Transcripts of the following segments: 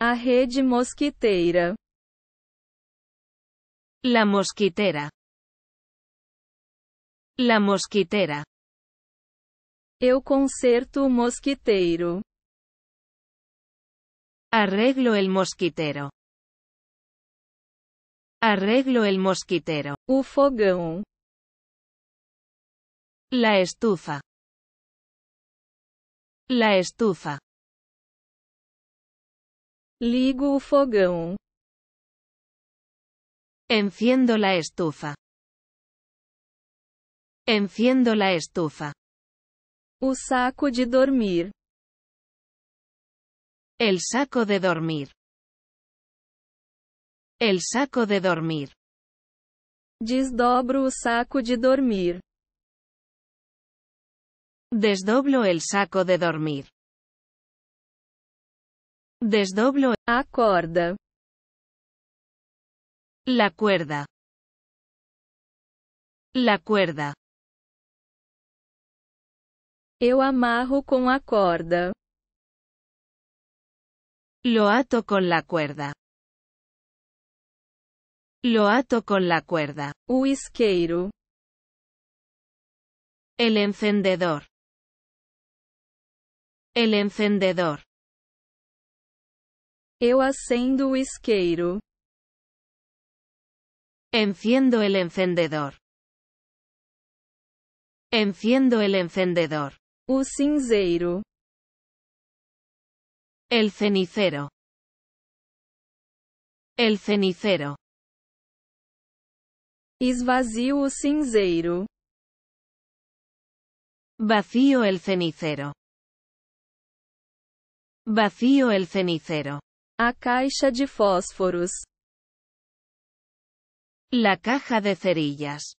A rede mosquiteira. La mosquitera. La mosquitera. Eu conserto o mosquiteiro. Arreglo el mosquitero. Arreglo el mosquitero. O fogão. La estufa. La estufa. Ligo o fogão. Enciendo la estufa. Enciendo la estufa. O saco de dormir. El saco de dormir. El saco de dormir. Desdobro o saco de dormir. Desdoblo el saco de dormir. Desdoblo. A La cuerda. La cuerda. Eu amarro con la corda. Lo ato con la cuerda. Lo ato con la cuerda. Uisqueiro. El encendedor. El encendedor. Eu acendo o isqueiro. Enciendo el encendedor. Enciendo el encendedor. O cinzeiro. El cenicero. El cenicero. Esvazio o cinzeiro. Vacío el cenicero. Vacío el cenicero. A caixa de fósforos. La caja de cerillas.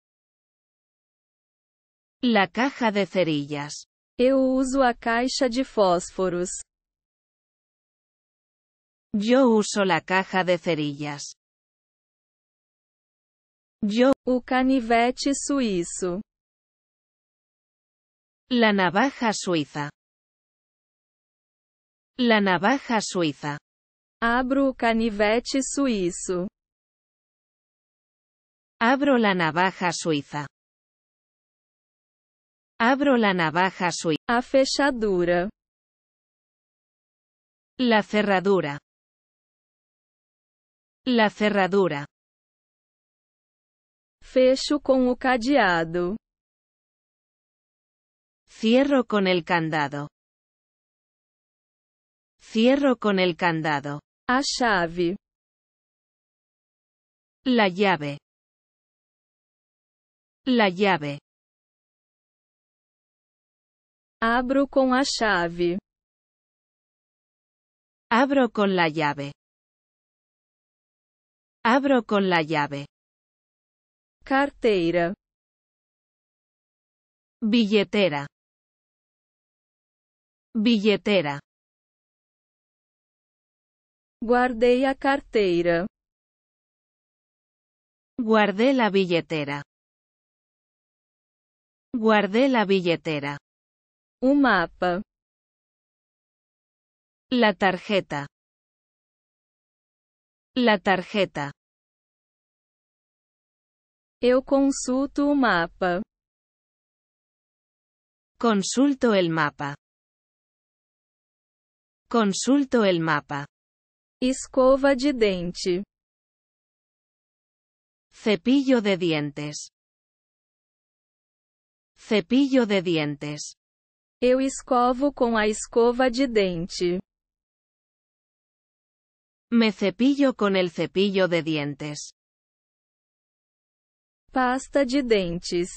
La caja de cerillas. Eu uso a caixa de fósforos. Yo uso la caja de cerillas. Yo. O canivete suizo. La navaja suiza. La navaja suiza. Abro o canivete suíço. Abro la navaja suiza. Abro la navaja suiza. A fechadura. La cerradura. La cerradura. Fecho con o cadeado. Cierro con el candado. Cierro con el candado. A La llave. La llave. Abro con la llave Abro con la llave. Abro con la llave. Carteira. Billetera. Billetera. Guardei a carteira. Guardé la billetera. Guardé la billetera. Un um mapa. La tarjeta. La tarjeta. Eu consulto un mapa. Consulto el mapa. Consulto el mapa. Escova de dente. Cepillo de dientes. Cepillo de dientes. Eu escovo com a escova de dente. Me cepillo con el cepillo de dientes. Pasta de dentes.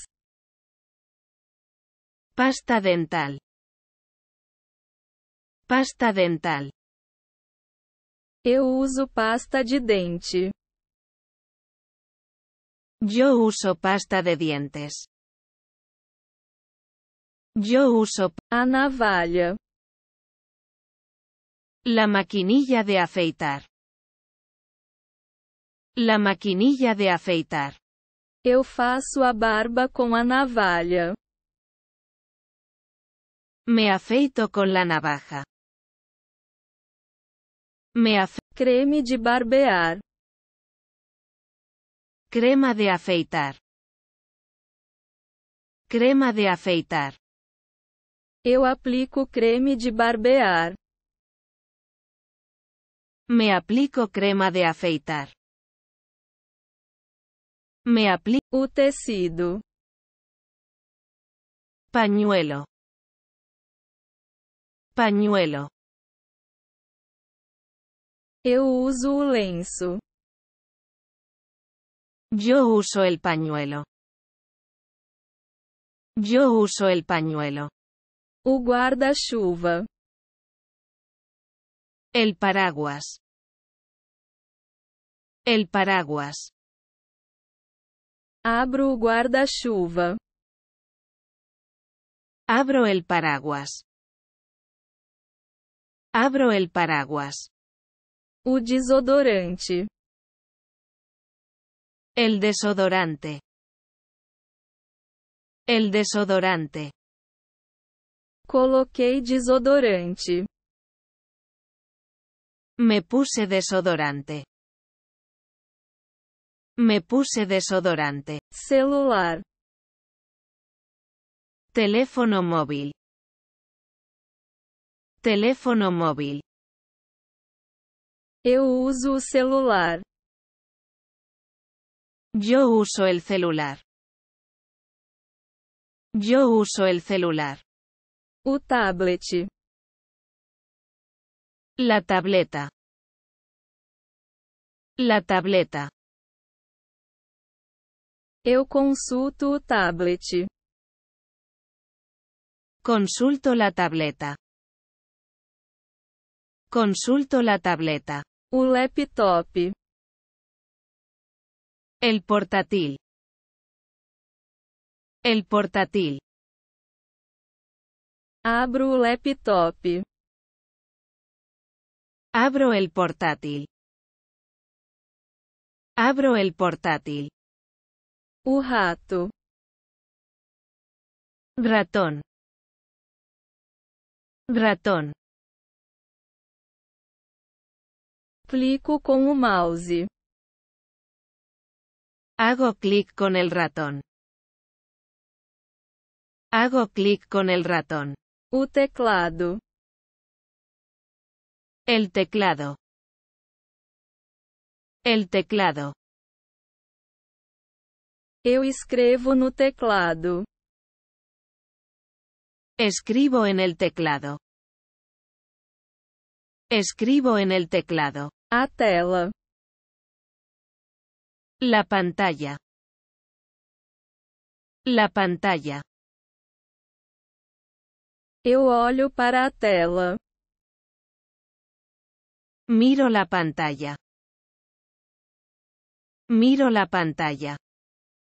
Pasta dental. Pasta dental. Eu uso pasta de dente. Eu uso pasta de dientes. Eu uso a navalha. La maquinilla de afeitar. La maquinilla de afeitar. Eu faço a barba com a navalha. Me afeito com la navaja. Meaf. Creme de barbear. Crema de afeitar. Crema de afeitar. Eu aplico creme de barbear. Me aplico crema de afeitar. Me aplico o tecido. Pañuelo. Pañuelo. Eu uso o lenço. Yo uso el pañuelo. Yo uso el pañuelo. O guarda-chuva. El paraguas. El paraguas. Abro o guarda-chuva. Abro el paraguas. Abro el paraguas. O desodorante. El desodorante. El desodorante. Coloquei desodorante. Me puse desodorante. Me puse desodorante. Celular. Teléfono móvil. Teléfono móvil. Eu uso o celular. Yo uso el celular. Yo uso el celular. O tablet. La tableta. La tableta. Eu consulto o tablet. Consulto la tableta. Consulto la tableta. Un El portátil. El portátil. Abro el laptop. Abro el portátil. Abro el portátil. Un rato. Ratón. Ratón. Clico con o mouse. Hago clic con el ratón. Hago clic con el ratón. O teclado. El teclado. El teclado. Eu escrevo no teclado. Escribo en el teclado. Escribo en el teclado. A tela. La pantalla. La pantalla. Eu olho para a tela. Miro la pantalla. Miro la pantalla.